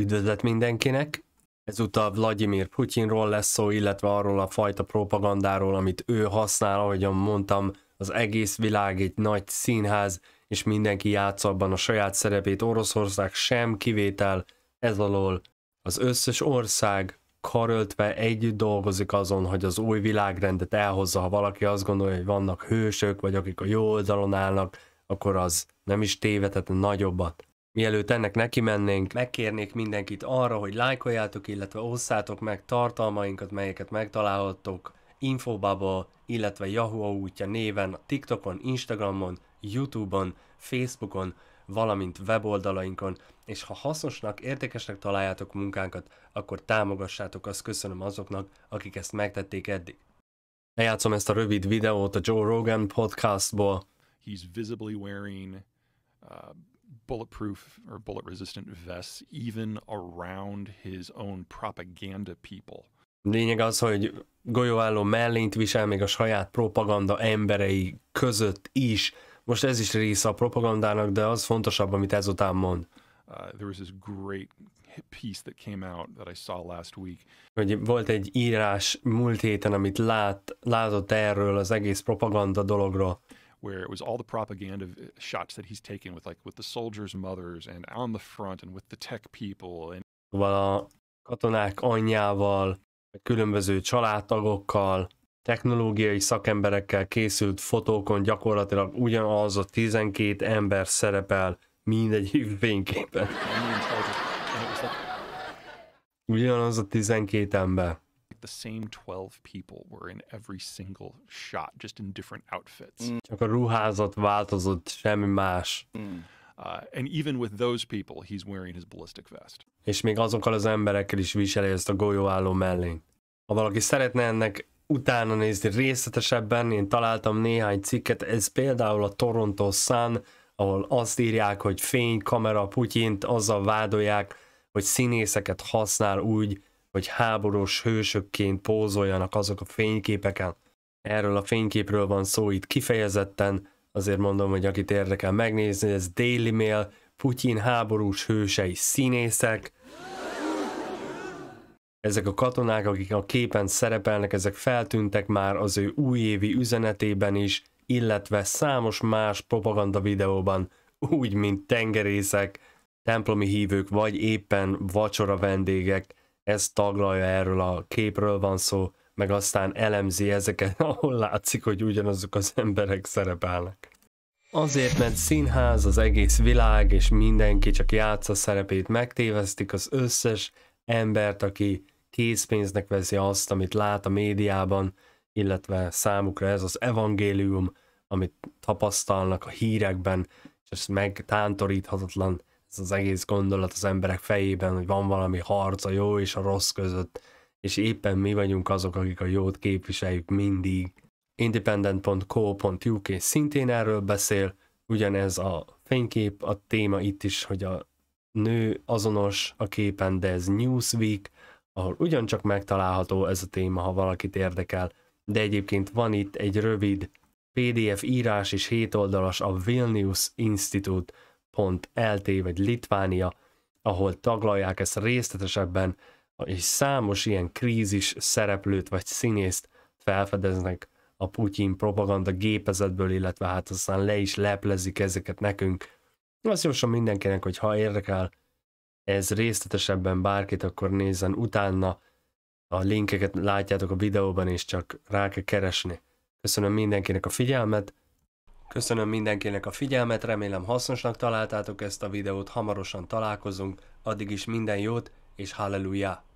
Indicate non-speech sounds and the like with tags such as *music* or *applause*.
Üdvözlet mindenkinek! Ezúttal Vladimir Putyinról lesz szó, illetve arról a fajta propagandáról, amit ő használ, ahogyan mondtam, az egész világ egy nagy színház, és mindenki játsz abban a saját szerepét, Oroszország sem kivétel, ez alól az összes ország karöltve együtt dolgozik azon, hogy az új világrendet elhozza, ha valaki azt gondolja, hogy vannak hősök, vagy akik a jó oldalon állnak, akkor az nem is tévedhet nagyobbat. Mielőtt ennek neki mennénk, megkérnék mindenkit arra, hogy lájkoljátok, illetve osszátok meg tartalmainkat, melyeket megtalálhattok Infobubble, illetve Yahoo útja néven, TikTokon, Instagramon, Youtube-on, Facebookon, valamint weboldalainkon, és ha hasznosnak, értékesnek találjátok munkánkat, akkor támogassátok, azt köszönöm azoknak, akik ezt megtették eddig. Lejátszom ezt a rövid videót a Joe Rogan podcastból. He's visibly wearing uh, bulletproof or bullet resistant vests even around his own propaganda people. Lényeg az, hogy golyóálló mellényt visel még a saját propaganda emberei között is. Most ez is része a propagandának, de az fontosabb, amit ezután mond. Uh, there was this great piece that came out that I saw last week. Hogy volt egy írás múlt héten, amit lát, látott erről az egész propaganda dologról where it was all the propaganda shots that he's taken with like with the soldiers' mothers and on the front and with the tech people and a katonák anyjával, különböző családtagokkal, technológiai szakemberekkel készült fotókon gyakorlatilag ugyanaz a 12 ember szerepel mindegyik *laughs* fényképen. Ugyanaz a 12 ember like the same 12 people were in every single shot, just in different outfits. Mm. Csak a ruházat változott, semmi más. Mm. Uh, and even with those people, he's wearing his ballistic vest. És még azokkal az emberekkel is viseli ezt a golyóálló mellényt. Ha valaki szeretne ennek utána nézni részletesebben, én találtam néhány cikket, ez például a Toronto Sun, ahol azt írják, hogy fény, kamera, Putyint azzal vádolják, hogy színészeket használ úgy, hogy háborús hősökként pózoljanak azok a fényképeken. Erről a fényképről van szó itt kifejezetten, azért mondom, hogy akit érdekel megnézni, ez Daily Mail, Putyin háborús hősei színészek. Ezek a katonák, akik a képen szerepelnek, ezek feltűntek már az ő újévi üzenetében is, illetve számos más propaganda videóban, úgy, mint tengerészek, templomi hívők vagy éppen vacsora vendégek, ez taglalja erről a képről van szó, meg aztán elemzi ezeket, *laughs* ahol látszik, hogy ugyanazok az emberek szerepelnek. Azért, mert színház, az egész világ és mindenki csak játsza szerepét, megtévesztik az összes embert, aki készpénznek veszi azt, amit lát a médiában, illetve számukra ez az evangélium, amit tapasztalnak a hírekben, és ez megtántoríthatatlan ez az egész gondolat az emberek fejében, hogy van valami harc a jó és a rossz között, és éppen mi vagyunk azok, akik a jót képviseljük mindig. Independent.co.uk szintén erről beszél, ugyanez a fénykép, a téma itt is, hogy a nő azonos a képen, de ez Newsweek, ahol ugyancsak megtalálható ez a téma, ha valakit érdekel, de egyébként van itt egy rövid PDF írás és hétoldalas a Vilnius Institute, lt vagy Litvánia, ahol taglalják ezt részletesebben, és számos ilyen krízis szereplőt vagy színészt felfedeznek a Putyin propaganda gépezetből, illetve hát aztán le is leplezik ezeket nekünk. Azt javaslom mindenkinek, hogy ha érdekel ez részletesebben bárkit, akkor nézzen utána. A linkeket látjátok a videóban, és csak rá kell keresni. Köszönöm mindenkinek a figyelmet, Köszönöm mindenkinek a figyelmet, remélem hasznosnak találtátok ezt a videót, hamarosan találkozunk, addig is minden jót és halleluja!